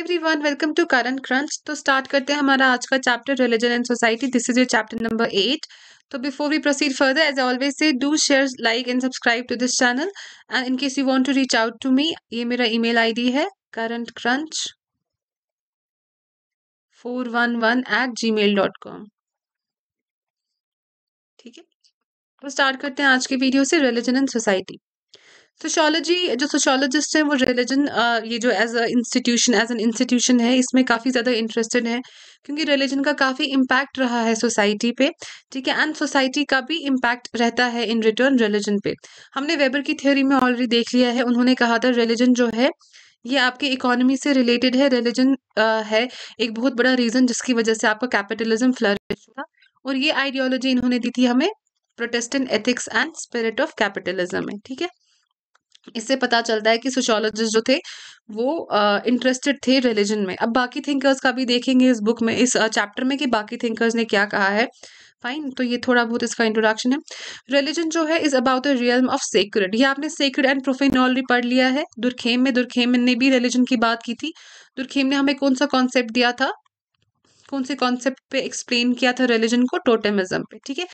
Every everyone welcome to Current Crunch तो start करते हैं हमारा आज का chapter religion and society this is your chapter number eight तो before we proceed further as always say do share like and subscribe to this channel and in case you want to reach out to me ये मेरा email I D है Current Crunch four one one eight Gmail dot com ठीक है तो start करते हैं आज के वीडियो से रिलीजन एंड सोसाइटी सोशोलॉजी जो सोशोलॉजिस्ट हैं वो रिलीजन ये जो as a institution as an institution है इसमें काफ़ी ज़्यादा इंटरेस्टेड है क्योंकि रिलीजन का काफ़ी इम्पैक्ट रहा है सोसाइटी पे ठीक है एंड सोसाइटी का भी इम्पैक्ट रहता है इन रिटर्न रिलीजन पे हमने वेबर की थ्योरी में ऑलरेडी देख लिया है उन्होंने कहा था रिलीजन जो है ये आपके इकोनॉमी से रिलेटेड है रिलीजन है एक बहुत बड़ा रीज़न जिसकी वजह से आपका कैपिटलिज्म फ्लरिश हुआ और ये आइडियोलॉजी इन्होंने दी थी हमें Protestant ethics and spirit of capitalism में ठीक है इससे पता चलता है कि सोशोलॉजिस्ट जो थे वो इंटरेस्टेड uh, थे रिलीजन में अब बाकी थिंकर्स का भी देखेंगे इस बुक में इस चैप्टर uh, में कि बाकी थिंकर्स ने क्या कहा है फाइन तो ये थोड़ा बहुत इसका इंट्रोडक्शन है रिलीजन जो है is about the real of sacred ये आपने सेक्रेड एंड प्रोफेन ऑलरेडी पढ़ लिया है दुर्खेम में दुर्खेम ने भी रिलीजन की बात की थी दुर्खेम ने हमें कौन सा कॉन्सेप्ट दिया था कौन से कॉन्सेप्ट पे एक्सप्लेन किया था रिलीजन को टोटेमिज्म पे ठीक है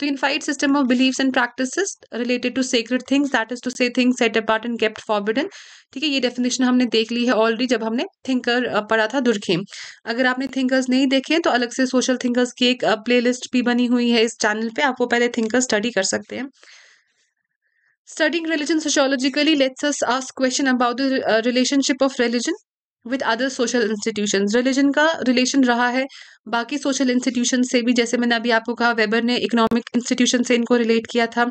तो unified system of beliefs and practice related to sacred things that is to say things set apart and kept forbidden ठीक है ये डेफिनेशन हमने देख ली है ऑलरेडी जब हमने थिंकर पढ़ा था दुर्खेम अगर आपने थिंकर्स नहीं देखे तो अलग से सोशल थिंकर्स की एक प्लेलिस्ट भी बनी हुई है इस चैनल पे आप वो पहले थिंकर स्टडी कर सकते हैं studying religion sociologically let's us ask question about the relationship of religion with other social institution religion का रिलेशन रहा है बाकी सोशल इंस्टीट्यूशन से भी जैसे मैंने अभी आपको कहा वेबर ने इकोनॉमिक इंस्टीट्यूशन से इनको रिलेट किया था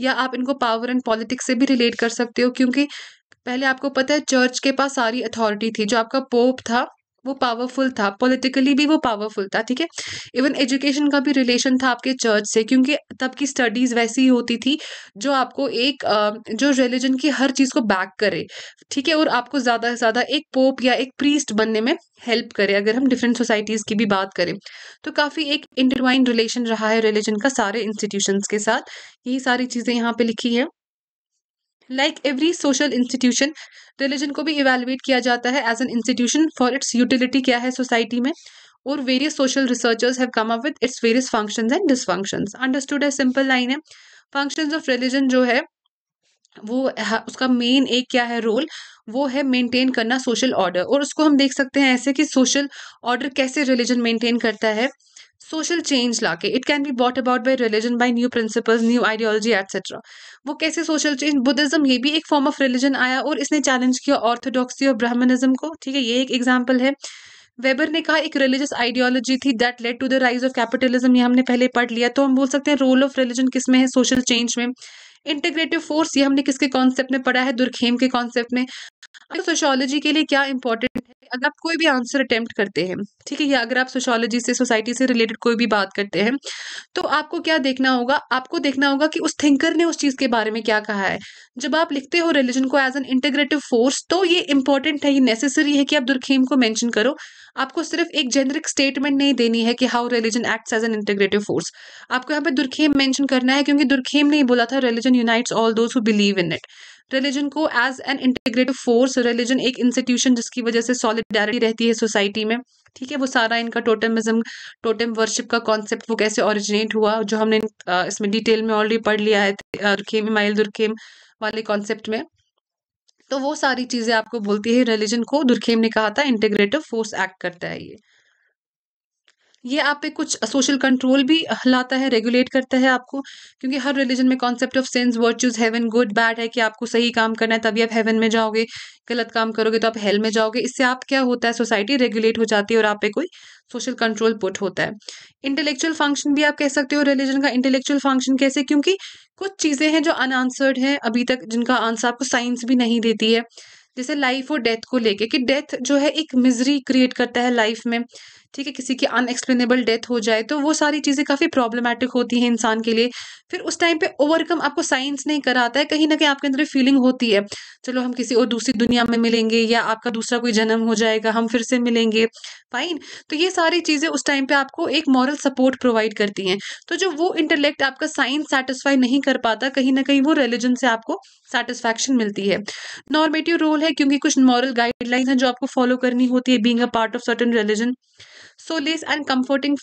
या आप इनको पावर एंड पॉलिटिक्स से भी रिलेट कर सकते हो क्योंकि पहले आपको पता है चर्च के पास सारी अथॉरिटी थी जो आपका पोप था वो पावरफुल था पॉलिटिकली भी वो पावरफुल था ठीक है इवन एजुकेशन का भी रिलेशन था आपके चर्च से क्योंकि तब की स्टडीज़ वैसी ही होती थी जो आपको एक जो रिलीजन की हर चीज़ को बैक करे ठीक है और आपको ज़्यादा से ज़्यादा एक पोप या एक प्रीस्ट बनने में हेल्प करे अगर हम डिफरेंट सोसाइटीज़ की भी बात करें तो काफ़ी एक इंटरवाइन रिलेशन रहा है रिलीजन का सारे इंस्टीट्यूशन के साथ यही सारी चीज़ें यहाँ पे लिखी हैं like every social institution religion को भी इवेलुएट किया जाता है as an institution for its utility क्या है सोसाइटी में और various social researchers have come up with its various function and dysfunction understood है सिंपल लाइन है फंक्शन ऑफ रिलीजन जो है वो उसका मेन एक क्या है रोल वो है मेंटेन करना सोशल ऑर्डर और उसको हम देख सकते हैं ऐसे कि सोशल ऑर्डर कैसे रिलीजन मेंटेन करता है सोशल चेंज लाके it can be brought about by religion by new principles new ideology etcetera वो कैसे सोशल चेंज बुद्धिज्म ये भी एक फॉर्म ऑफ रिलीजन आया और इसने चैलेंज किया ऑर्थोडॉक्सी और ब्राह्मणिज्म को ठीक है ये एक एग्जाम्पल है वेबर ने कहा एक रिलीजियस आइडियोलॉजी थी that led to the rise of capitalism ये हमने पहले पढ़ लिया तो हम बोल सकते हैं रोल ऑफ रिलीजन किस में है सोशल चेंज में इंटीग्रेटिव फोर्स ये हमने किसके कॉन्सेप्ट में पढ़ा है दुर्खेम के कॉन्सेप्ट में सोशोलॉजी के लिए क्या इंपॉर्टेंट अगर आप कोई भी आंसर अटेम्प्ट करते हैं ठीक है या अगर आप सोशोलॉजी से सोसाइटी से रिलेटेड कोई भी बात करते हैं तो आपको क्या देखना होगा आपको देखना होगा कि उस थिंकर ने उस चीज़ के बारे में क्या कहा है जब आप लिखते हो रिलीजन को एज एन इंटेग्रेटिव फोर्स तो ये इंपॉर्टेंट है ये नेसेसरी है कि आप दुर्खेम को मैंशन करो आपको सिर्फ एक जेनरिक स्टेटमेंट नहीं देनी है कि how religion acts as an integrative force आपको यहाँ पे दुर्खेम मेंशन करना है क्योंकि दुर्खेम ने बोला था religion unites all those who believe in it religion को as an integrative force religion एक इंस्टीट्यूशन जिसकी वजह से सॉलिडारिटी रहती है सोसाइटी में ठीक है वो सारा इनका टोटमिज्म टोटम वर्शिप का कॉन्सेप्ट वो कैसे ओरिजिनेट हुआ जो हमने इसमें डिटेल में ऑलरेडी पढ़ लिया है दुर्खेम इमाइल दुर्खेम वाले कॉन्सेप्ट में तो वो सारी चीज़ें आपको बोलती है रिलीजन को दुर्खेम ने कहा था इंटीग्रेटिव फोर्स एक्ट करता है ये ये आप पे कुछ सोशल कंट्रोल भी लाता है रेगुलेट करता है आपको क्योंकि हर रिलीजन में concept of sense virtues heaven good bad है कि आपको सही काम करना है तभी आप हेवन में जाओगे गलत काम करोगे तो आप हेल में जाओगे इससे आप क्या होता है सोसाइटी रेगुलेट हो जाती है और आप पे कोई सोशल कंट्रोल पुट होता है इंटेलेक्चुअल फंक्शन भी आप कह सकते हो रिलीजन का इंटेलेक्चुअल फंक्शन कैसे क्योंकि कुछ चीज़ें हैं जो अनआंसर्ड हैं अभी तक जिनका आंसर आपको साइंस भी नहीं देती है जैसे लाइफ और डेथ को लेके कि डेथ जो है एक मिजरी क्रिएट करता है लाइफ में ठीक है किसी की अनएक्सप्लेनेबल डेथ हो जाए तो वो सारी चीज़ें काफ़ी प्रॉब्लमेटिक होती हैं इंसान के लिए फिर उस टाइम पे ओवरकम आपको साइंस नहीं कराता है कहीं ना कहीं आपके अंदर फीलिंग होती है चलो हम किसी और दूसरी दुनिया में मिलेंगे या आपका दूसरा कोई जन्म हो जाएगा हम फिर से मिलेंगे फाइन तो ये सारी चीज़ें उस टाइम पर आपको एक मॉरल सपोर्ट प्रोवाइड करती हैं तो जो वो इंटेलेक्ट आपका साइंस सेटिस्फाई नहीं कर पाता कहीं ना कहीं वो रिलीजन से आपको सेटिस्फैक्शन मिलती है नॉर्मेटिव रोल है क्योंकि कुछ मॉरल गाइडलाइंस हैं जो आपको फॉलो करनी होती है being a part of certain religion solace and comforting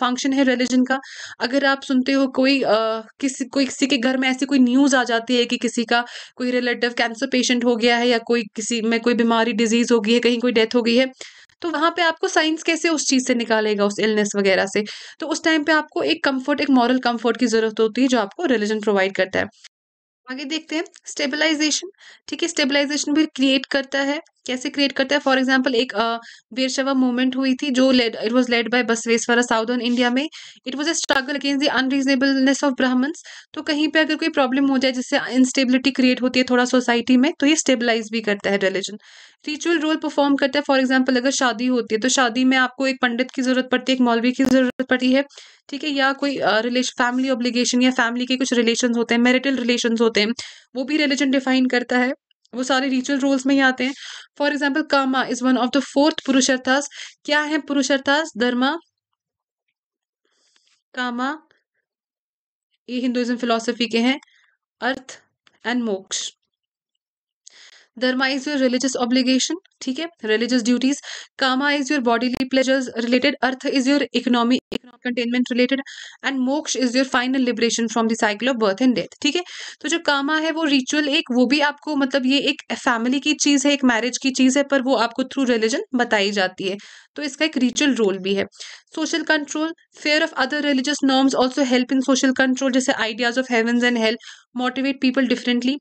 function है रिलीजन का अगर आप सुनते हो कोई uh, किसी कोई किसी के घर में ऐसी कोई न्यूज़ आ जाती है कि किसी का कोई रिलेटिव कैंसर पेशेंट हो गया है या कोई किसी में कोई बीमारी डिजीज़ हो गई है कहीं कोई डेथ हो गई है तो वहाँ पे आपको साइंस कैसे उस चीज़ से निकालेगा उस इलनेस वगैरह से तो उस टाइम पे आपको एक कंफर्ट एक मॉरल कंफर्ट की ज़रूरत होती है जो आपको रिलीजन प्रोवाइड करता है आगे देखते हैं स्टेबलाइजेशन ठीक है स्टेबलाइजेशन भी क्रिएट करता है कैसे क्रिएट करता है फॉर एग्जाम्पल एक बेरशवा मूवमेंट हुई थी जो led it was led by Basaveshwara southern India में it was a struggle against the unreasonableness of Brahmins तो कहीं पे अगर कोई प्रॉब्लम हो जाए जिससे इनस्टेबिलिटी क्रिएट होती है थोड़ा सोसाइटी में तो ये स्टेबलाइज भी करता है रिलीजन रिचुअल रोल परफॉर्म करता है फॉर एग्जाम्पल अगर शादी होती है तो शादी में आपको एक पंडित की जरूरत पड़ती है एक मौलवी की जरूरत पड़ती है ठीक है या कोई रिलेशन फैमिली ऑब्लिगेशन या फैमिली के कुछ रिलेशन होते हैं मेरिटल रिलेशन होते हैं वो भी रिलीजन डिफाइन करता है वो सारे रिचुअल रोल्स में ही आते हैं for example kama is one of the fourth purusharthas क्या है पुरुषार्थास धर्मा कामा ये हिंदुइज्म फिलोसफी के हैं artha and moksha Dharma is your religious obligation ठीक है religious duties kama is your bodily pleasures related artha is your economy economic containment related and moksha is your final liberation from the cycle of birth and death ठीक है तो जो कामा है वो ritual एक वो भी आपको मतलब ये एक फैमिली की चीज़ है एक मैरिज की चीज़ है पर वो आपको थ्रू रिलीजन बताई जाती है तो इसका एक रिचुअल रोल भी है social control fear of other religious norms also help in social control जैसे ideas of heaven and help motivate people differently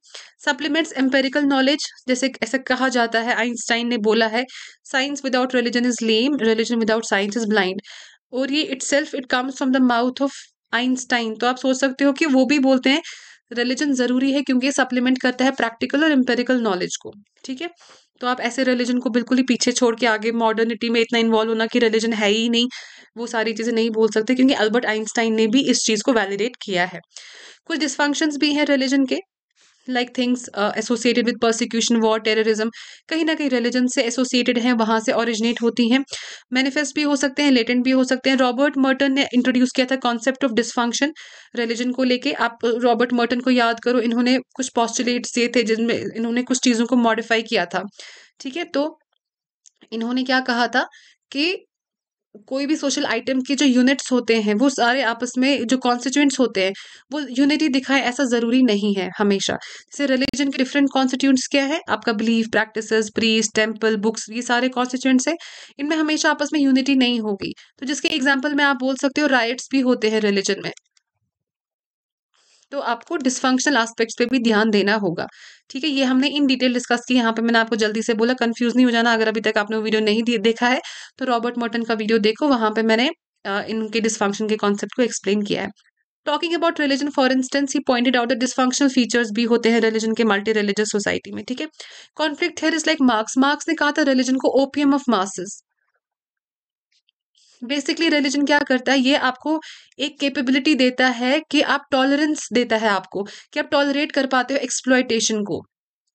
supplements empirical knowledge जैसे ऐसा कहा जाता है आइंस्टाइन ने बोला है science without religion is lame religion without science is blind और ये itself it comes from the mouth of Einstein तो आप सोच सकते हो कि वो भी बोलते हैं रिलीजन ज़रूरी है क्योंकि सप्लीमेंट करता है प्रैक्टिकल और एम्पेरिकल नॉलेज को ठीक है तो आप ऐसे रिलीजन को बिल्कुल ही पीछे छोड़ के आगे मॉडर्निटी में इतना इन्वॉल्व होना कि रिलीजन है ही नहीं वो सारी चीज़ें नहीं बोल सकते क्योंकि अल्बर्ट आइंस्टाइन ने भी इस चीज़ को वैलिडेट किया है कुछ डिसफंक्शंस भी हैं रिलीजन के like things associated with prosecution war terrorism कहीं ना कहीं रिलीजन से एसोसिएटेड हैं वहाँ से ओरिजिनेट होती हैं मैनिफेस्ट भी हो सकते हैं लेटेंट भी हो सकते हैं रॉबर्ट मर्टन ने इंट्रोड्यूस किया था कॉन्सेप्ट ऑफ डिसफंक्शन रिलीजन को लेके आप रॉबर्ट uh, मर्टन को याद करो इन्होंने कुछ पॉस्टुलेट्स दिए थे जिनमें इन्होंने कुछ चीज़ों को मॉडिफाई किया था ठीक है तो इन्होंने क्या कहा था कि कोई भी सोशल आइटम के जो यूनिट्स होते हैं वो सारे आपस में जो कॉन्स्टिट्यूंट्स होते हैं वो यूनिटी दिखाए ऐसा ज़रूरी नहीं है हमेशा जैसे रिलीजन के डिफरेंट कॉन्स्टिट्यूंट्स क्या है आपका belief practice priest temple books ये सारे कॉन्स्टिट्यूंट्स हैं इनमें हमेशा आपस में यूनिटी नहीं होगी तो जिसके एग्जाम्पल में आप बोल सकते हो राइट्स भी होते हैं रिलीजन में तो आपको डिसफंक्शनल एस्पेक्ट्स पे भी ध्यान देना होगा ठीक है ये हमने इन डिटेल डिस्कस की यहाँ पे मैंने आपको जल्दी से बोला कंफ्यूज नहीं हो जाना अगर अभी तक आपने वो वीडियो नहीं देखा है तो रॉबर्ट मॉर्टन का वीडियो देखो वहां पर मैंने इनके डिसफंक्शन के कॉन्सेप्ट को एक्सप्लेन किया है talking about religion for instance he pointed out the dysfunctional features भी होते हैं रिलीजन के मल्टी रिलीजियस सोसाइटी में ठीक है conflict here is like Marx Marx ने कहा था रिलीजन को opium of masses basically religion क्या करता है ये आपको एक कैपेबिलिटी देता है कि आप टॉलरेंस देता है आपको कि आप टॉलरेट कर पाते हो एक्सप्लॉयटेशन को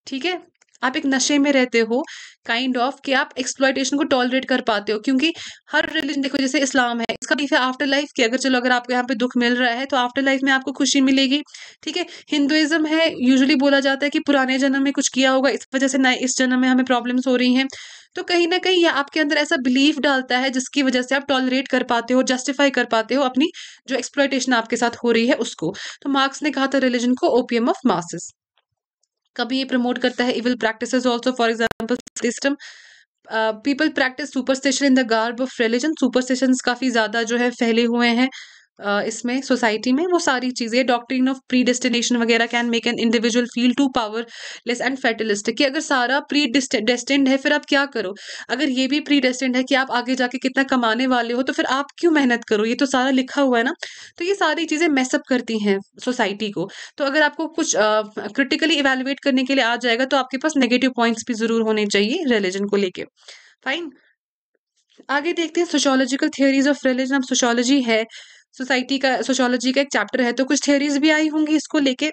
ठीक है आप एक नशे में रहते हो काइंड kind ऑफ of, कि आप एक्सप्लॉयटेशन को टॉलरेट कर पाते हो क्योंकि हर रिलीजन देखो जैसे इस्लाम है इसका बिलीफ है आफ्टर लाइफ की अगर चलो अगर आपको यहाँ पे दुख मिल रहा है तो आफ्टर लाइफ में आपको खुशी मिलेगी ठीक है हिंदुइज्म है यूजुअली बोला जाता है कि पुराने जन्म में कुछ किया होगा इस वजह से नए इस जन्म में हमें प्रॉब्लम्स हो रही हैं तो कहीं ना कहीं ये आपके अंदर ऐसा बिलीफ डालता है जिसकी वजह से आप टॉलरेट कर पाते हो जस्टिफाई कर पाते हो अपनी जो एक्सप्लॉयटेशन आपके साथ हो रही है उसको तो मार्क्स ने कहा था रिलीजन को ओपीएम ऑफ मासेस कभी ये प्रमोट करता है evil practice also for example system people practice superstition in the garb of religion superstition काफ़ी ज़्यादा जो है फैले हुए हैं इसमें सोसाइटी में वो सारी चीज़ें डॉक्ट्रिन ऑफ प्री डेस्टिनेशन वगैरह can make an individual feel too powerless and fatalistic कि अगर सारा प्री डेस्टेंड है फिर आप क्या करो अगर ये भी प्री डेस्टेंड है कि आप आगे जाके कितना कमाने वाले हो तो फिर आप क्यों मेहनत करो ये तो सारा लिखा हुआ है ना तो ये सारी चीज़ें मैसअप करती हैं सोसाइटी को तो अगर आपको कुछ क्रिटिकली uh, इवेलुएट करने के लिए आ जाएगा तो आपके पास नेगेटिव पॉइंट्स भी ज़रूर होने चाहिए रिलीजन को लेके फाइन आगे देखते हैं सोशोलॉजिकल थियोरीज ऑफ रिलीजन अब सोशोलॉजी है सोसाइटी का सोशोलॉजी का एक चैप्टर है तो कुछ थियोरीज भी आई होंगी इसको लेके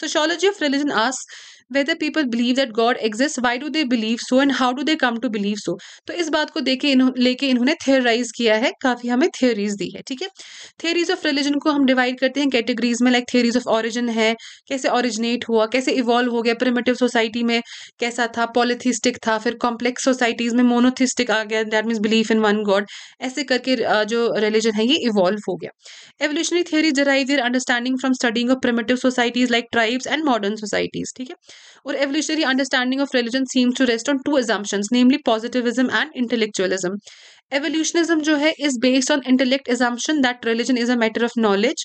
sociology of religion as whether people believe that God exist why do they believe so and how do they come to believe so तो इस बात को देखे इन्हों लेके इन्होंने थियोराइज़ किया है काफ़ी हमें थियोरीज दी है ठीक है थियोरीज ऑफ रिलीजन को हम डिवाइड करते हैं कैटेगरीज में लाइक थियोरीज ऑफ ऑरिजिन है कैसे ऑरिजिनेट हुआ कैसे इवॉल्व हो गया प्रिमेटिव सोसाइटी में कैसा था पॉलिथिस्टिक था फिर कॉम्प्लेक्स सोसाइटीज़ में मोनोथिस्टिक आ गया that means believe in one God ऐसे करके जो रिलीजन है ये इवॉल्व हो गया evolutionary theory derive their understanding from studying of primitive societies like tribes and modern societies ठीक है और evolutionary understanding of religion seems to rest on two assumptions namely positivism and intellectualism evolutionism जो है is based on intellect assumption that religion is a matter of knowledge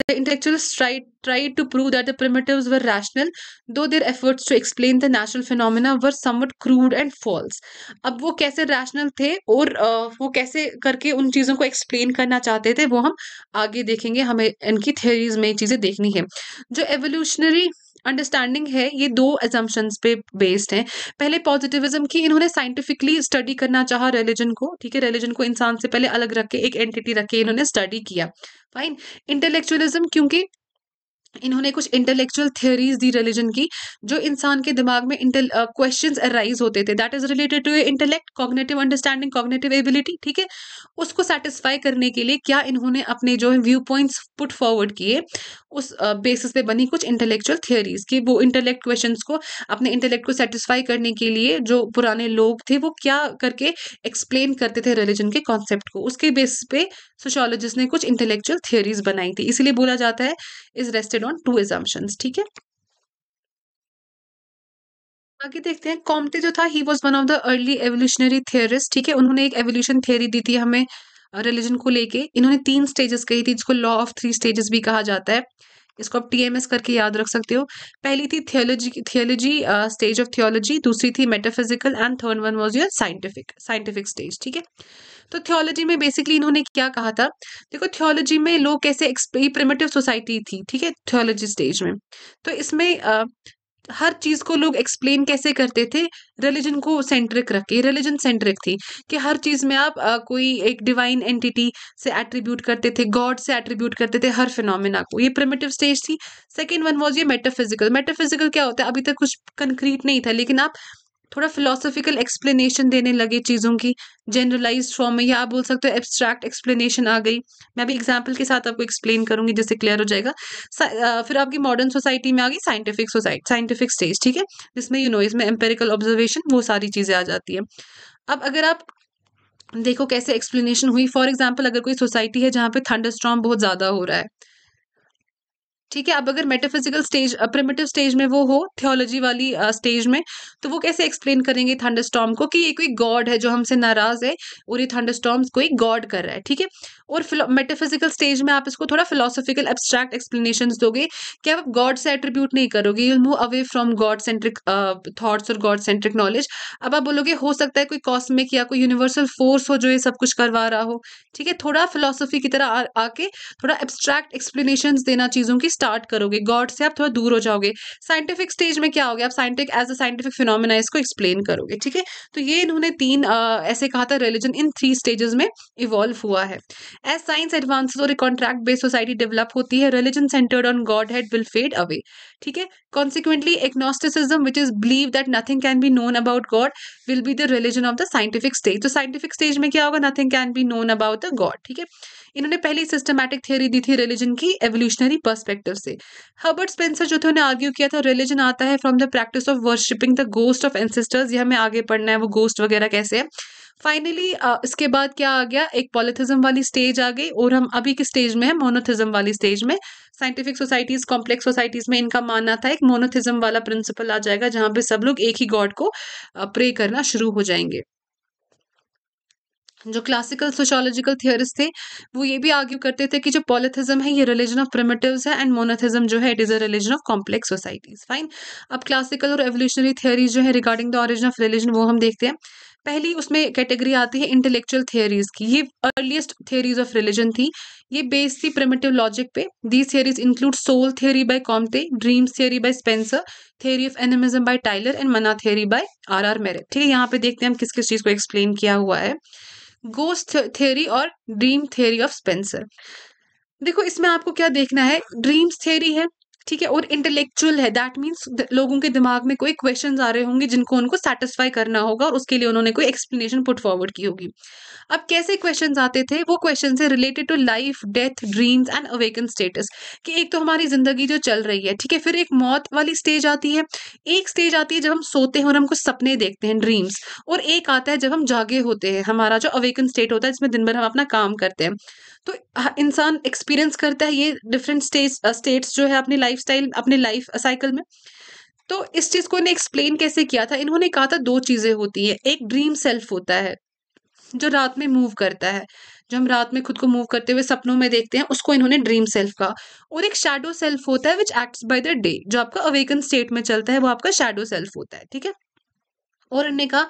The intellectuals tried, tried to prove that the primitives were rational, though their efforts to explain the natural phenomena were somewhat crude and false. अब वो कैसे rational थे और वो कैसे करके उन चीज़ों को एक्सप्लेन करना चाहते थे वो हम आगे देखेंगे हमें इनकी थ्योरीज में चीज़ें देखनी है जो एवोल्यूशनरी अंडरस्टैंडिंग है ये दो एजम्पन पे बेस्ड हैं पहले पॉजिटिविज्म की इन्होंने साइंटिफिकली स्टडी करना चाहा रिलीजन को ठीक है रिलीजन को इंसान से पहले अलग रख के एक एंटिटी रख के इन्होंने स्टडी किया फाइन इंटेलेक्चुअलिज्म क्योंकि इन्होंने कुछ इंटेलेक्चुअल थियोरीज दी रिलीजन की जो इंसान के दिमाग में क्वेश्चन अराइज uh, होते थे that is related to intellect cognitive understanding cognitive ability ठीक है उसको सेटिस्फाई करने के लिए क्या इन्होंने अपने जो है व्यू पॉइंट्स पुट फॉरवर्ड किए उस बेसिस uh, पे बनी कुछ इंटेलेक्चुअल थियोरीज कि वो इंटेलेक्ट क्वेश्चंस को अपने इंटेलेक्ट को सेटिस्फाई करने के लिए जो पुराने लोग थे वो क्या करके एक्सप्लेन करते थे रिलीजन के कॉन्सेप्ट को उसके बेसिस पे सोशोलॉजिस्ट ने कुछ इंटेलेक्चुअल थियोरीज बनाई थी इसीलिए बोला जाता है is rested based on two assumptions ठीक है आगे देखते हैं कॉम्टे जो था he was one of the early evolutionary theorist ठीक है उन्होंने एक एवोल्यूशन थियरी दी थी हमें रिलीजन को लेके इन्होंने तीन स्टेजेस कही थी जिसको लॉ ऑफ थ्री स्टेजेस भी कहा जाता है इसको आप टीएमएस करके याद रख सकते हो पहली थी theology theology stage of theology दूसरी थी metaphysical and third one was your scientific scientific stage ठीक है तो थियोलॉजी में बेसिकली इन्होंने क्या कहा था देखो थियोलॉजी में लोग कैसे प्रिमेटिव सोसाइटी थी ठीक है थियोलॉजी स्टेज में तो इसमें uh, हर चीज़ को लोग एक्सप्लेन कैसे करते थे रिलीजन को सेंट्रिक रख के रिलीजन सेंट्रिक थी कि हर चीज़ में आप आ, कोई एक डिवाइन एंटिटी से एट्रीब्यूट करते थे गॉड से एट्रीब्यूट करते थे हर फिनोमिना को ये प्रिमेटिव स्टेज थी सेकेंड वन वॉज ये मेटाफिजिकल मेटाफिजिकल क्या होता है अभी तक कुछ कंक्रीट नहीं था लेकिन आप थोड़ा फिलोसफिकल एक्सप्लेनेशन देने लगे चीज़ों की जनरलाइज फॉर्म में या आप बोल सकते हो एब्स्ट्रैक्ट एक्सप्लेनेशन आ गई मैं भी एग्जाम्पल के साथ आपको एक्सप्लेन करूंगी जिससे क्लियर हो जाएगा फिर आपकी मॉडर्न सोसाइटी में आ गई साइंटिफिक सोसाइटी साइंटिफिक स्टेज ठीक है जिसमें यू नो इसमें एम्पेरिकल ऑब्जर्वेशन वो सारी चीज़ें आ जाती है अब अगर आप देखो कैसे एक्सप्लेनेशन हुई फॉर एग्जाम्पल अगर कोई सोसाइटी है जहाँ पे थंडर बहुत ज़्यादा हो रहा है ठीक है अब अगर मेटाफिजिकल स्टेज प्रिमेटिव स्टेज में वो हो थियोलॉजी वाली स्टेज में तो वो कैसे एक्सप्लेन करेंगे थंडरस्टॉम को कि ये कोई गॉड है जो हमसे नाराज है और ये थंडरस्टॉम कोई गॉड कर रहा है ठीक है और मेटाफिजिकल स्टेज में आप इसको थोड़ा फिलोसॉफिकल एब्स्ट्रैक्ट एक्सप्लेनेशन दोगे कि आप गॉड से एट्रीब्यूट नहीं करोगे you move away from God centric thoughts और गॉड सेंट्रिक नॉलेज अब आप बोलोगे हो सकता है कोई कॉस्मिक या कोई यूनिवर्सल फोर्स हो जो ये सब कुछ करवा रहा हो ठीक है थोड़ा फिलोसफी की तरह आके थोड़ा एब्स्ट्रैक्ट एक्सप्लेनेशन देना चीज़ों की स्टार्ट करोगे गॉड से आप थोड़ा दूर हो जाओगे साइंटिफिक स्टेज में क्या हो गया आप scientific as a scientific phenomena इसको एक्सप्लेन करोगे ठीक है तो ये इन्होंने तीन आ, ऐसे कहा था रिलीजन इन थ्री स्टेजेस में इवॉल्व हुआ है एज साइंस एडवांस और कॉन्ट्रैक्ट बेस्ड सोसाइटी डेवलप होती है religion centered on God head will fade away ठीक है consequently agnosticism which is believe that nothing can be known about God will be the religion of the scientific stage तो scientific stage में क्या होगा nothing can be known about the God ठीक है इन्होंने पहली सिस्टमैटिक थ्योरी दी थी religion की एवोल्यूशनरी पर्सपेक्टिव से हर्बर्ट स्पेंसर जो थे उन्हें आर्ग्यू किया था रिलीजन आता है from the practice of worshipping the ghost of ancestors ये हमें आगे पढ़ना है वो गोस्ट वगैरह कैसे है फाइनली uh, इसके बाद क्या आ गया एक पॉलिथिज्म वाली स्टेज आ गई और हम अभी किस स्टेज में है मोनोथिज्म वाली स्टेज में साइंटिफिक सोसाइटीज कॉम्प्लेक्स सोसाइटीज में इनका मानना था एक मोनोथिज्म वाला प्रिंसिपल आ जाएगा जहां पे सब लोग एक ही गॉड को प्रे करना शुरू हो जाएंगे जो क्लासिकल सोशोलॉजिकल थियरिस्ट थे वो ये भी आर्ग्यू करते थे कि जो पॉलिथिज्म है ये रिलीजन ऑफ प्रिमेटिव्स है एंड मोनोथिज्म जो है it is a religion of complex societies fine अब क्लासिकल और एवोल्यूशनरी थियरीज जो है regarding the origin of religion वो हम देखते हैं पहली उसमें कैटेगरी आती है इंटेलेक्चुअल थियरीज की ये अर्लीस्ट थियरीज ऑफ रिलीजन थी ये बेस थी प्रिमेटिव लॉजिक पे these theories include soul theory by Comte dreams theory by Spencer theory of animism by Tylor and mana theory by R R Marett ठीक है यहाँ पे देखते हैं हम किस किस चीज़ को एक्सप्लेन किया हुआ है गोस्ट थ्योरी और ड्रीम थ्योरी ऑफ स्पेंसर देखो इसमें आपको क्या देखना है ड्रीम्स थ्योरी है ठीक है और इंटेलेक्चुअल है दैट मीन्स लोगों के दिमाग में कोई क्वेश्चन आ रहे होंगे जिनको उनको सेटिस्फाई करना होगा और उसके लिए उन्होंने कोई एक्सप्लेनेशन पुट फॉरवर्ड की होगी अब कैसे क्वेश्चन आते थे वो क्वेश्चन है related to life death dreams and awaken status कि एक तो हमारी जिंदगी जो चल रही है ठीक है फिर एक मौत वाली स्टेज आती है एक स्टेज आती है जब हम सोते हैं और हम कुछ सपने देखते हैं ड्रीम्स और एक आता है जब हम जागे होते हैं हमारा जो अवेकन स्टेट होता है जिसमें दिन भर हम अपना काम करते हैं तो हाँ, इंसान एक्सपीरियंस करता है ये डिफरेंट स्टेज स्टेट्स जो है अपने लाइफ स्टाइल अपने लाइफ साइकिल में तो इस चीज़ को इन्हें एक्सप्लेन कैसे किया था इन्होंने कहा था दो चीज़ें होती हैं एक ड्रीम सेल्फ होता है जो रात में मूव करता है जो हम रात में खुद को मूव करते हुए सपनों में देखते हैं उसको इन्होंने ड्रीम सेल्फ कहा और एक शेडो सेल्फ होता है which acts by the day जो आपका अवेकन स्टेट में चलता है वो आपका शेडो सेल्फ होता है ठीक है और इन्होंने कहा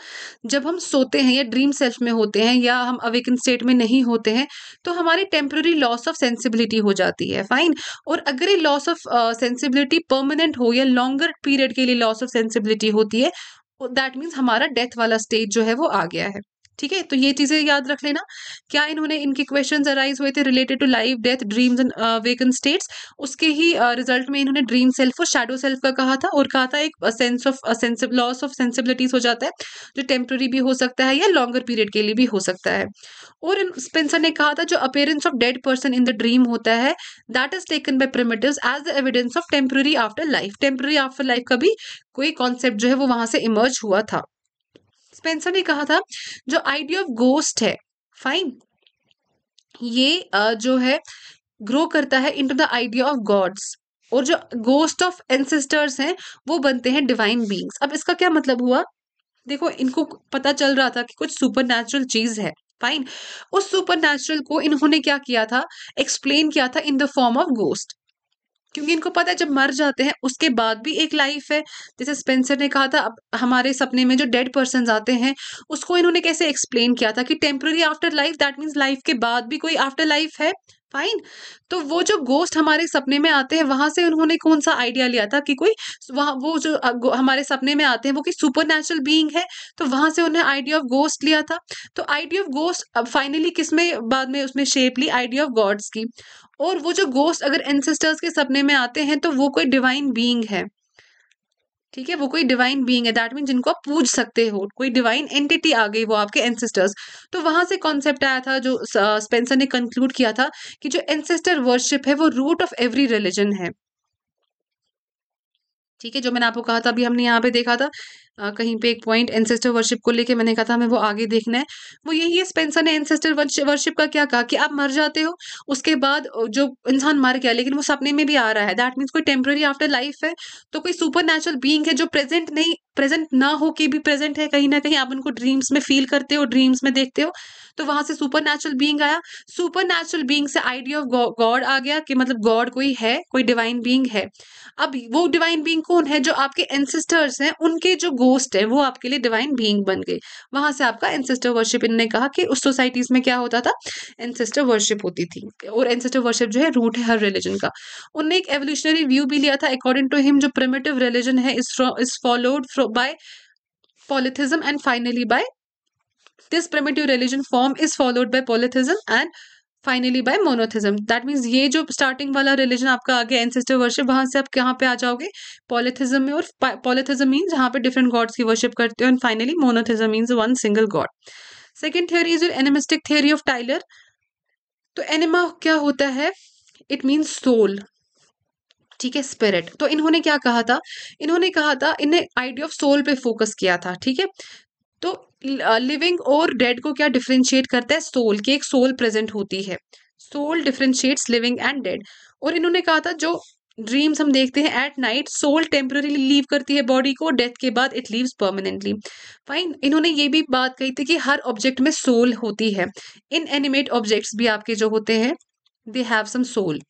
जब हम सोते हैं या ड्रीम सेल्फ में होते हैं या हम अवेकन स्टेट में नहीं होते हैं तो हमारी टेम्प्रेरी लॉस ऑफ सेंसिबिलिटी हो जाती है फाइन और अगर ये लॉस ऑफ सेंसिबिलिटी परमानेंट हो या लॉन्गर पीरियड के लिए लॉस ऑफ सेंसिबिलिटी होती है दैट मीन्स हमारा डेथ वाला स्टेज जो है वो आ गया है ठीक है तो ये चीज़ें याद रख लेना क्या इन्होंने इनके क्वेश्चन अराइज हुए थे related to life death dreams and waken states उसके ही रिजल्ट uh, में इन्होंने ड्रीम सेल्फ और शेडो सेल्फ का कहा था और कहा था एक sense of loss of sensibilities हो जाता है जो टेम्प्रेरी भी हो सकता है या लॉन्गर पीरियड के लिए भी हो सकता है और स्पेंसर ने कहा था जो appearance of dead person in the dream होता है that is taken by primitive as the evidence of temporary afterlife temporary afterlife का भी कोई कॉन्सेप्ट जो है वो वहां से इमर्ज हुआ था स्पेंसर ने कहा था जो आइडिया ऑफ गोस्ट है फाइन ये जो है ग्रो करता है into the idea of gods और जो गोस्ट ऑफ एंसेस्टर्स हैं वो बनते हैं डिवाइन बींग्स अब इसका क्या मतलब हुआ देखो इनको पता चल रहा था कि कुछ सुपर नेचुरल चीज है फाइन उस सुपर नेचुरल को इन्होंने क्या किया था एक्सप्लेन किया था in the form of ghost क्योंकि इनको पता है जब मर जाते हैं उसके बाद भी एक लाइफ है जैसे स्पेंसर ने कहा था अब हमारे सपने में जो डेड पर्सन आते हैं उसको इन्होंने कैसे एक्सप्लेन किया था कि temporary afterlife that means life के बाद भी कोई आफ्टर लाइफ है फाइन तो वो जो गोस्ट हमारे सपने में आते हैं वहां से उन्होंने कौन सा आइडिया लिया था कि कोई वहाँ वो जो हमारे सपने में आते हैं वो कि सुपर नेचुरल बींग है तो वहां से उन्हें आइडिया ऑफ गोस्ट लिया था तो आइडिया ऑफ गोस्ट अब फाइनली किसमें बाद में उसमें शेप ली आइडिया ऑफ गॉड्स की और वो जो गोस्ट अगर एनसेस्टर्स के सपने में आते हैं तो वो कोई डिवाइन बींग है ठीक है वो कोई डिवाइन बीइंग है दैट मीन जिनको आप पूज सकते हो कोई डिवाइन एंटिटी आ गई वो आपके एनसेस्टर्स तो वहां से कॉन्सेप्ट आया था जो स्पेंसर uh, ने कंक्लूड किया था कि जो एनसेस्टर वर्शिप है वो रूट ऑफ एवरी रिलीजन है ठीक है जो मैंने आपको कहा था अभी हमने यहाँ पे देखा था कहीं पे एक पॉइंट एनसेस्टर वर्शिप को लेके मैंने कहा था हमें वो आगे देखना है वो यही है स्पेंसर ने एनसेस्टर वर्शिप का क्या कहा कि आप मर जाते हो उसके बाद जो इंसान मर गया लेकिन वो सपने में भी आ रहा है दैट मीन्स कोई टेम्प्रेरी आफ्टर लाइफ है तो कोई सुपर नेचुरल बींग है जो प्रेजेंट नहीं प्रेजेंट ना हो के भी प्रेजेंट है कहीं ना कहीं आप उनको ड्रीम्स में फील करते हो ड्रीम्स में देखते हो तो वहां से super natural being supernatural natural बींग से आइडिया ऑफ गॉड आ गया कि मतलब गॉड कोई है कोई डिवाइन बींग है अब वो डिवाइन बींग कौन है जो आपके एनसेस्टर्स हैं उनके जो गोस्ट है वो आपके लिए डिवाइन बींग बन गई वहां से आपका एनसेस्टर वर्शिप इनने कहा कि उस सोसाइटीज में क्या होता था एनसेस्टर वर्शिप होती थी और एनसेस्टर वर्शिप जो है रूट है हर रिलीजन का उनने एक एवोल्यूशनरी व्यू भी लिया था अकॉर्डिंग टू हिम जो प्रिमेटिव रिलीजन है is followed by polytheism and finally by this primitive religion form is followed by polytheism and finally by monotheism that means ये जो स्टार्टिंग वाला रिलीजन आपका आगे एनसेस्टर वर्शिप वहां से आप कहाँ पे आ जाओगे पॉलिथिज्म में और पॉलिथिज्म मीन्स जहाँ पे डिफरेंट गॉड्स की वर्शिप करते हो and finally monotheism means one single God second theory is your animistic theory of Tylor तो एनिमा क्या होता है इट मीन्स सोल ठीक है स्पिरिट तो इन्होंने क्या कहा था इन्होंने कहा था इन्हें आइडिया ऑफ सोल पे फोकस किया था ठीक है लिविंग और डेड को क्या डिफ्रेंशिएट करता है सोल की एक सोल प्रेजेंट होती है soul differentiates living and dead और इन्होंने कहा था जो ड्रीम्स हम देखते हैं at night soul temporarily leave करती है बॉडी को डेथ के बाद इट लीव्स परमानेंटली फाइन इन्होंने ये भी बात कही थी कि हर ऑब्जेक्ट में सोल होती है इन एनिमेट ऑब्जेक्ट्स भी आपके जो होते हैं दे हैव सम सोल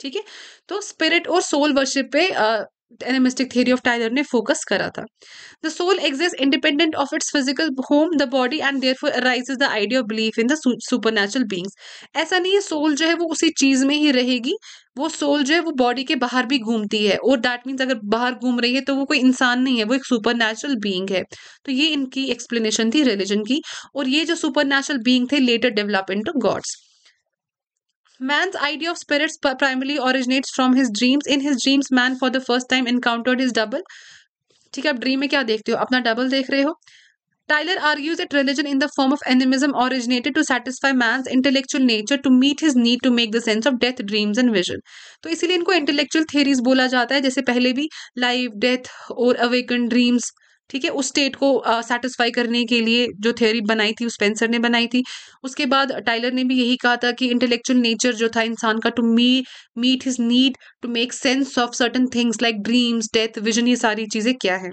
ठीक है तो स्पिरिट और सोल वर्शिप पे एनिमिस्टिक थियरी ऑफ टाइलर ने फोकस करा था the soul exist independent of its physical home the body and therefore arise the idea of belief in the supernatural beings ऐसा नहीं है soul जो है वो उसी चीज में ही रहेगी वो सोल जो है वो बॉडी के बाहर भी घूमती है और दैट मीन्स अगर बाहर घूम रही है तो वो कोई इंसान नहीं है वो एक सुपर नेचुरल बींग है तो ये इनकी एक्सप्लेनेशन थी रिलीजन की और ये जो सुपर नेचुरल बींग थे later develop into gods Man's idea of spirits primary originates from his dreams in his dreams man for the first time encountered his double ठीक है आप ड्रीम में क्या देखते हो अपना डबल देख रहे हो Tylor argues it religion in the form of animism originated to satisfy man intellectual nature to meet his need to make the sense of death dreams and vision तो इसीलिए इनको इंटेलेक्चुअल थेरीज बोला जाता है जैसे पहले भी लाइफ डेथ और अवेकन ड्रीम्स ठीक है उस स्टेट को सेटिस्फाई uh, करने के लिए जो थ्योरी बनाई थी स्पेंसर ने बनाई थी उसके बाद टाइलर ने भी यही कहा था कि इंटेलेक्चुअल नेचर जो था इंसान का to me meet his need to make sense of certain things like dreams death vision ये सारी चीज़ें क्या है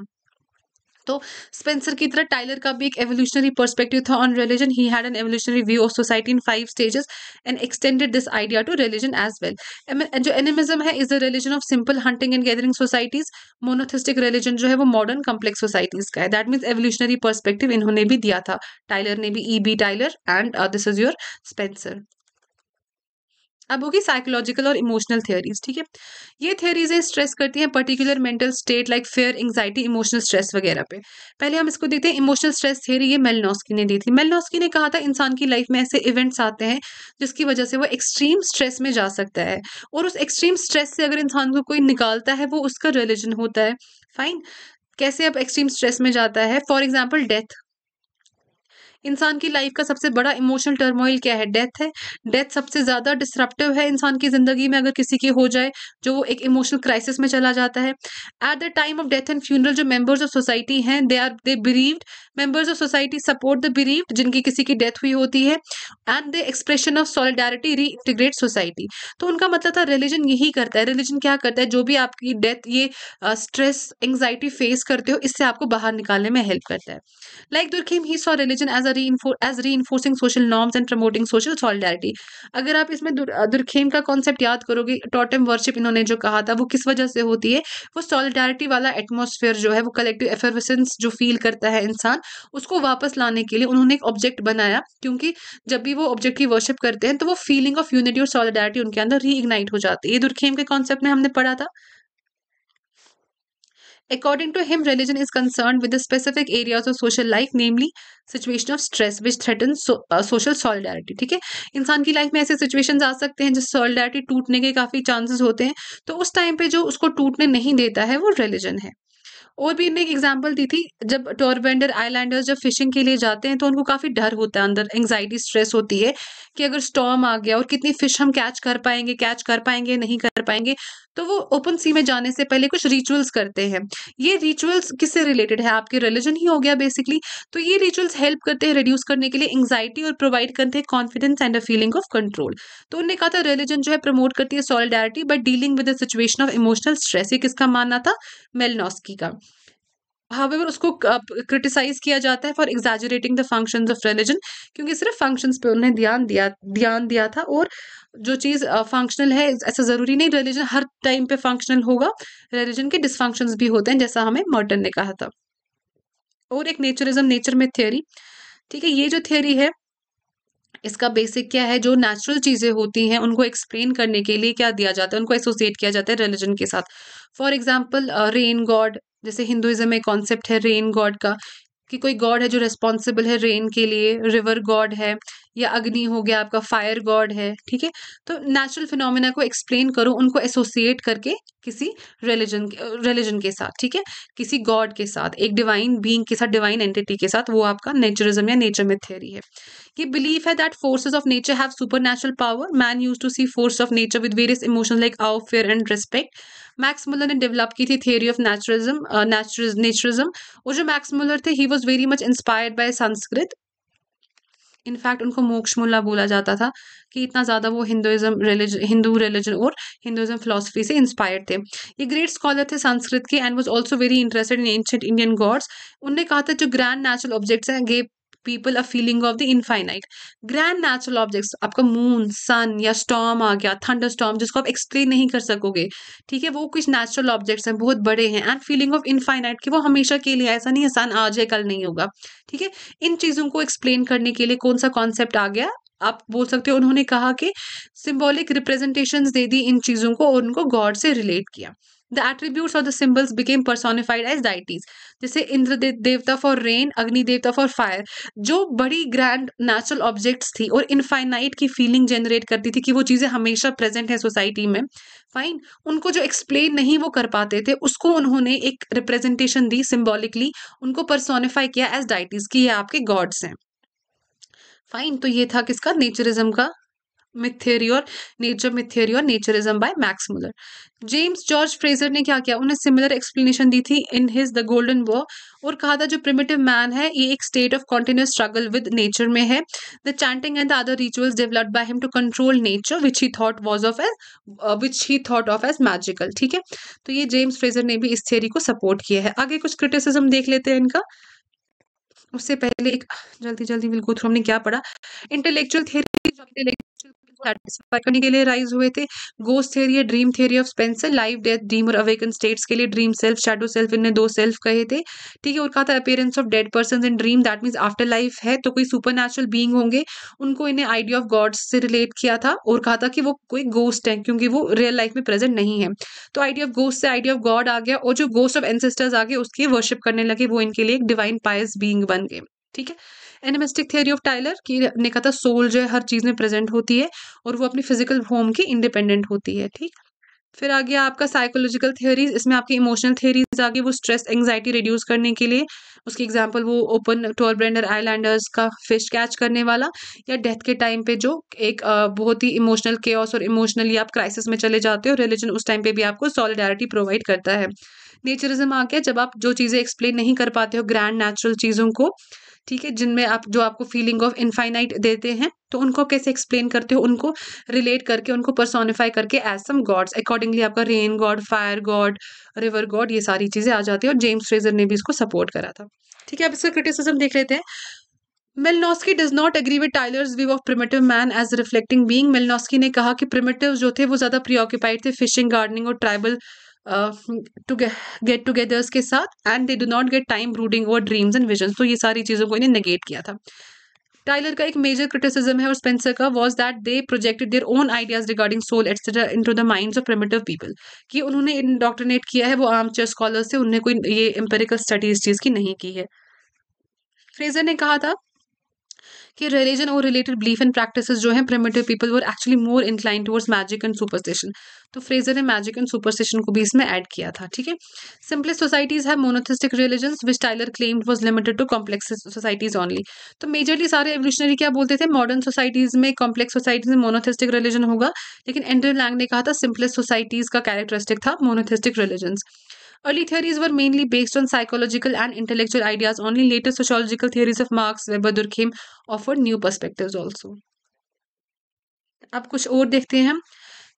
तो स्पेंसर की तरह टाइलर का भी एक एवोल्यूशनरी पर्सपेक्टिव था on religion he had an evolutionary view of society in five stages and extended this idea to religion as well जो एनिमिज्म है is the religion of simple hunting and gathering societies monotheistic religion जो है वो modern complex societies का है that means evolutionary perspective इन्होंने भी दिया था टाइलर ने भी E B Tylor and this is your Spencer अब होगी साइकोलॉजिकल और इमोशनल थियोरीज ठीक है ये थ्योरीजें स्ट्रेस करती हैं particular mental state like fear anxiety emotional stress वगैरह पे पहले हम इसको देखते हैं इमोशनल स्ट्रेस थियरी ये मेलनॉस्की ने दी थी मेलनॉस्की ने कहा था इंसान की लाइफ में ऐसे इवेंट्स आते हैं जिसकी वजह से वो एक्सट्रीम स्ट्रेस में जा सकता है और उस एक्सट्रीम स्ट्रेस से अगर इंसान को कोई निकालता है वो उसका रिलीजन होता है फाइन कैसे अब एक्सट्रीम स्ट्रेस में जाता है फॉर एग्जाम्पल डेथ इंसान की लाइफ का सबसे बड़ा इमोशनल टर्मोइल क्या है डेथ है डेथ सबसे ज़्यादा डिस्ट्रप्टिव है इंसान की ज़िंदगी में अगर किसी की हो जाए जो वो एक इमोशनल क्राइसिस में चला जाता है at the time of death and funeral जो मेंबर्स ऑफ सोसाइटी हैं they are they believed members of society support the bereave जिनकी किसी की डेथ हुई होती है and the expression of solidarity reintegrate society तो उनका मतलब था रिलीजन यही करता है रिलीजन क्या करता है जो भी आपकी डेथ ये स्ट्रेस एंगजाइटी फेस करते हो इससे आपको बाहर निकालने में हेल्प करता है like Durkheim he saw religion as re as reinforcing social norms and promoting social solidarity अगर आप इसमें दुर्खेम का कॉन्सेप्ट याद करोगे टॉटम वर्शिप इन्होंने जो कहा था वो किस वजह से होती है वो सॉलिडारिटी वाला एटमोसफेयर जो है वो कलेक्टिव एफरवेसेंस जो फील करता है इंसान उसको वापस लाने के लिए उन्होंने एक ऑब्जेक्ट बनाया क्योंकि जब भी वो ऑब्जेक्ट की वर्शिप करते हैं तो वो फीलिंग ऑफ यूनिटी और सॉलिडारिटी उनके अंदर रीइग्नाइट हो जाती है ये दुर्खेम के कॉन्सेप्ट में हमने पढ़ा था According to him, religion is concerned with the specific areas of social life, namely situation of stress which threatens so, uh, social solidarity. ठीक है इंसान की लाइफ में ऐसे सिचुएशन आ सकते हैं जिस सॉलिडारिटी टूटने के काफ़ी चांसेस होते हैं तो उस टाइम पे जो उसको टूटने नहीं देता है वो रिलीजन है और भी इनने एक एग्जाम्पल दी थी जब टॉरबेंडर आईलैंडर्स जब फिशिंग के लिए जाते हैं तो उनको काफ़ी डर होता है अंदर एंगजाइटी स्ट्रेस होती है कि अगर स्टॉम आ गया और कितनी फिश हम कैच कर पाएंगे कैच कर पाएंगे नहीं कर पाएंगे तो वो ओपन सी में जाने से पहले कुछ रिचुअल्स करते हैं ये रिचुअल्स किससे रिलेटेड है आपके रिलीजन ही हो गया बेसिकली तो ये रिचुअल्स हेल्प करते हैं रिड्यूस करने के लिए एंगजाइटी और प्रोवाइड करते हैं confidence and a feeling of control तो उनने कहा था रिलीजन जो है प्रमोट करती है solidarity but dealing with the situation of emotional stress ये किसका मानना था मेलनॉस्की का हावेवर उसको क्रिटिसाइज किया जाता है for exaggerating the function of religion क्योंकि सिर्फ फंक्शन पे उन्होंने ध्यान दिया ध्यान दिया था और जो चीज़ फंक्शनल है ऐसा ज़रूरी नहीं रिलीजन हर टाइम पे फंक्शनल होगा रिलीजन के डिसफंक्शंस भी होते हैं जैसा हमें मर्टन ने कहा था और एक नेचरिज्म नेचर में थियोरी ठीक है ये जो थियोरी है इसका बेसिक क्या है जो नेचुरल चीज़ें होती हैं उनको एक्सप्लेन करने के लिए क्या दिया जाता है उनको एसोसिएट किया जाता है रिलीजन के साथ फॉर एग्जाम्पल रेन गॉड जैसे हिंदुइज्म में कॉन्सेप्ट है रेन गॉड का कि कोई गॉड है जो रिस्पॉन्सिबल है रेन के लिए रिवर गॉड है या अग्नि हो गया आपका फायर गॉड है ठीक है तो नेचुरल फिनोमिना को एक्सप्लेन करो उनको एसोसिएट करके किसी रिलीजन रिलीजन के साथ ठीक है किसी गॉड के साथ एक डिवाइन बीइंग के साथ डिवाइन एंटिटी के साथ वो आपका नेचुरिज्म या नेचर में थ्योरी है ये बिलीफ है that forces of nature have supernatural power man use to see force of nature with various emotion like awe fear and respect Max Muller ने डेवलप की थी थियोरी ऑफ नेचुरिज्म नेचुरिज्म और जो Max Muller थे he was very much inspired by Sanskrit in fact उनको मोक्ष बोला जाता था कि इतना ज़्यादा वो हिंदुज़म रिलीज हिंदू रिलीजन और हिंदुज़म फिलोसफी से इंस्पायर्ड थे ये ग्रेट स्कॉलर थे संस्कृत के and was also very interested in ancient Indian gods उनने कहा था जो ग्रैंड नेचुरल ऑब्जेक्ट्स हैं give people a feeling of the infinite grand natural objects आपका मून सन या स्टॉम आ गया थंडर स्टॉम जिसको आप एक्सप्लेन नहीं कर सकोगे ठीक है वो कुछ नेचुरल ऑब्जेक्ट्स हैं बहुत बड़े हैं एंड फीलिंग ऑफ इनफाइनाइट कि वो हमेशा के लिए ऐसा नहीं है सन आज है कल नहीं होगा ठीक है इन चीज़ों को एक्सप्लेन करने के लिए कौन सा कॉन्सेप्ट आ गया आप बोल सकते हो उन्होंने कहा कि सिंबॉलिक रिप्रेजेंटेशंस दे दी इन चीज़ों को और उनको गॉड से रिलेट किया the attribute of the symbols became personified as deities जैसे इंद्र देवता फॉर रेन अग्नि देवता फॉर फायर जो बड़ी ग्रैंड नेचुरल ऑब्जेक्ट्स थी और इनफाइनाइट की फीलिंग जनरेट करती थी कि वो चीज़ें हमेशा प्रेजेंट है सोसाइटी में फाइन उनको जो एक्सप्लेन नहीं वो कर पाते थे उसको उन्होंने एक रिप्रेजेंटेशन दी सिम्बॉलिकली उनको परसोनिफाई किया एज डाइटीज़ की ये आपके गॉड्स हैं फाइन तो ये था किसका नेचरिज्म का मिथेरी और नेचर मिथेरी और naturism by Max Muller James George Frazer ने क्या किया उन्हें सिमिलर एक्सप्लेनेशन दी थी in his The Golden Bough और कहा था जो प्रिमेटिव मैन है ये एक state of continuous struggle with nature में है the chanting and the other rituals developed by him to control nature which he thought was of as which he thought of as magical ठीक है तो ये James Fraser ने भी इस theory को सपोर्ट किया है आगे कुछ क्रिटिसिज्म देख लेते हैं इनका उससे पहले एक जल्दी जल्दी बिल्कुल गो थ्रू हमने क्या पढ़ा इंटेलेक्चुअल थियरी इंटेलेक्चुअल सेटिस्फाई करने के लिए राइज हुए थे ghost theory dream theory of Spencer life death dream और अवेकन स्टेट्स के लिए ड्रीम सेल्फ शेडो सेल्फ इन्हें दो सेल्फ कहे थे ठीक है और कहा था appearance of dead person in dream that means after life है तो कोई सुपर नेचुरल बींग होंगे उनको इन्हें आइडिया ऑफ गॉड्स से रिलेट किया था और कहा था कि वो कोई गोस्ट है क्योंकि वो रियल लाइफ में प्रेजेंट नहीं है तो आइडिया ऑफ गोस्ट से आइडिया ऑफ गॉड आ गया और जो गोस्ट ऑफ एनसेस्टर्स आ गए उसकी वर्शिप करने लगे वो इनके लिए एक डिवाइन पायस बींग बन गए ठीक है एनिमिस्टिक थ्योरी ऑफ टाइलर की ने कहा था सोल जो है हर चीज़ में प्रेजेंट होती है और वो अपनी फिजिकल होम की इंडिपेंडेंट होती है ठीक फिर आ गया आपका साइकोलॉजिकल थियोरीज इसमें आपकी इमोशनल थ्योरीज आ गई वो स्ट्रेस एंगजाइटी रिड्यूस करने के लिए उसकी एग्जांपल वो ओपन टोल ब्रेंडर आईलैंडर्स का फिश कैच करने वाला या डेथ के टाइम पे जो एक बहुत ही इमोशनल केयर्स और इमोशनली आप क्राइसिस में चले जाते हो रिलीजन उस टाइम पे भी आपको सॉलिडारिटी प्रोवाइड करता है नेचरिज्म आ गया जब आप जो चीज़ें एक्सप्लेन नहीं कर पाते हो ग्रैंड नेचुरल चीज़ों को ठीक है जिनमें आप जो आपको फीलिंग ऑफ इनफाइनाइट देते हैं तो उनको कैसे एक्सप्लेन करते हो उनको रिलेट करके उनको परसोनिफाई करके एज सम गॉड्स अकॉर्डिंगली आपका rain god fire god river god ये सारी चीज़ें आ जाती है और जेम्स फ्रेजर ने भी इसको सपोर्ट करा था ठीक है अब इसका क्रिटिसिज्म देख लेते हैं Malinowski does not agree with Tylor's view of primitive man as reflecting being Malinowski ने कहा कि प्रिमेटिव जो थे वो ज़्यादा प्रियोक्यूपाइड थे फिशिंग गार्डनिंग और ट्राइबल गेट टूगेदर्स के साथ and they do not get time brooding over dreams and vision तो ये सारी चीज़ों को इन्हें नेगेट किया था टाइलर का एक मेजर क्रिटिसिज्म है और स्पेंसर का was that they projected their own ideas regarding soul etcetera into the mind of primitive people कि उन्होंने इंडॉक्ट्रिनेट किया है वो आम चेयर स्कॉलर से उन्होंने कोई ये एम्पेरिकल स्टडी इस चीज़ की नहीं की है फ्रेजर ने कहा था कि रिलीजन और रिलेटेड बिलीफ एंड प्रैक्टिस जो है primitive people were actually more incline towards magic and superstition तो फ्रेजर ने मैजिक एंड सुपरस्टिशन को भी इसमें ऐड किया था ठीक है सिंपलेस्ट सोसाइटीज है monotheistic religion which Tylor claimed was limited to complex societies only तो मेजरली सारे एवोल्यूशनरी क्या बोलते थे मॉडर्न सोसाइटीज में कॉम्प्लेक्स सोसाइटीज में मोनोथिस्टिक रिलीजन होगा लेकिन एंड्रयू लैंग ने कहा था सिंपलेस्ट सोसाइटीज का कैरेक्टरिस्टिक था monotheistic religion Early theories were mainly based on psychological and intellectual ideas. Only later sociological theories of Marx, Weber, Durkheim offered new perspectives also. अब कुछ और देखते हैं हम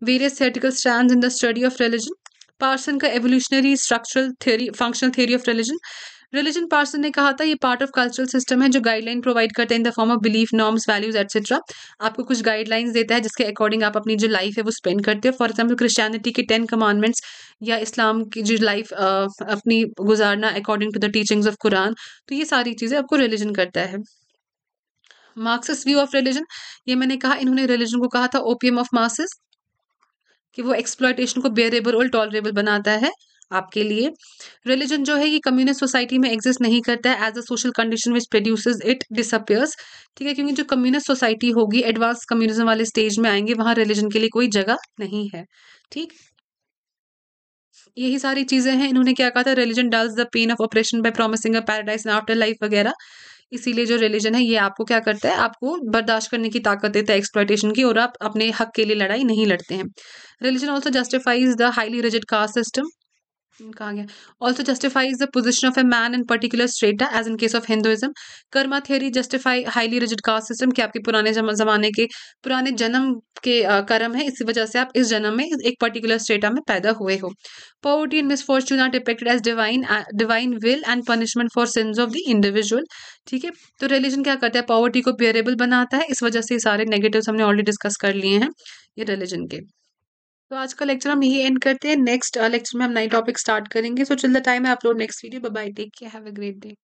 various theoretical stand in the study of religion Parsons का evolutionary structural theory functional theory of religion religion Parsons ने कहा था ये पार्ट ऑफ कल्चरल सिस्टम है जो गाइडलाइन प्रोवाइड करते हैं in the form of belief norms values etcetera आपको कुछ गाइडलाइंस देता है जिसके अकॉर्डिंग आप अपनी जो लाइफ है वो स्पेंड करते हो फॉर एग्जाम्पल क्रिस्टियनिटी के टेन कमांडमेंट्स या इस्लाम की जो लाइफ अपनी गुजारना according to the teachings of Quran तो ये सारी चीज़ें आपको रिलीजन करता है मार्क्सिस व्यू ऑफ रिलीजन ये मैंने कहा इन्होंने रिलीजन को कहा था ओपियम ऑफ मार्सिस कि वो एक्सप्लॉयटेशन को बेरेबल और टॉलरेबल बनाता है आपके लिए रिलीजन जो है ये कम्युनिस्ट सोसाइटी में एग्जिस्ट नहीं करता है as a social condition which produce it disappears ठीक है क्योंकि जो कम्युनिस्ट सोसाइटी होगी एडवांस कम्युनिज्म वाले स्टेज में आएंगे वहाँ रिलीजन के लिए कोई जगह नहीं है ठीक यही सारी चीज़ें हैं इन्होंने क्या कहा था religion dulls the pain of oppression by promising a paradise in after life वगैरह इसीलिए जो रिलीजन है ये आपको क्या करता है आपको बर्दाश्त करने की ताकत देता है एक्सप्लाइटेशन की और आप अपने हक के लिए लड़ाई नहीं लड़ते हैं religion also justifies the highly rigid caste system कहा गया also justifies the position of a man in particular strata as in case of Hinduism karma theory justify highly rigid caste system कि आपके पुराने जमाने के पुराने जन्म के कर्म है इसी वजह से आप इस जन्म में एक पर्टिकुलर स्टेटा में पैदा हुए हो poverty and misfortune are depicted as divine divine will and punishment for sins of the individual ठीक है तो रिलीजन क्या करता है पॉवर्टी को पेयरेबल बनाता है इस वजह से सारे नेगेटिव हमने ऑलरेडी डिस्कस कर लिए हैं ये रिलीजन के तो आज का लेक्चर हम यही एंड करते हैं नेक्स्ट लेक्चर uh, में हम नए टॉपिक स्टार्ट करेंगे so till the time I upload next video bye take care have a great day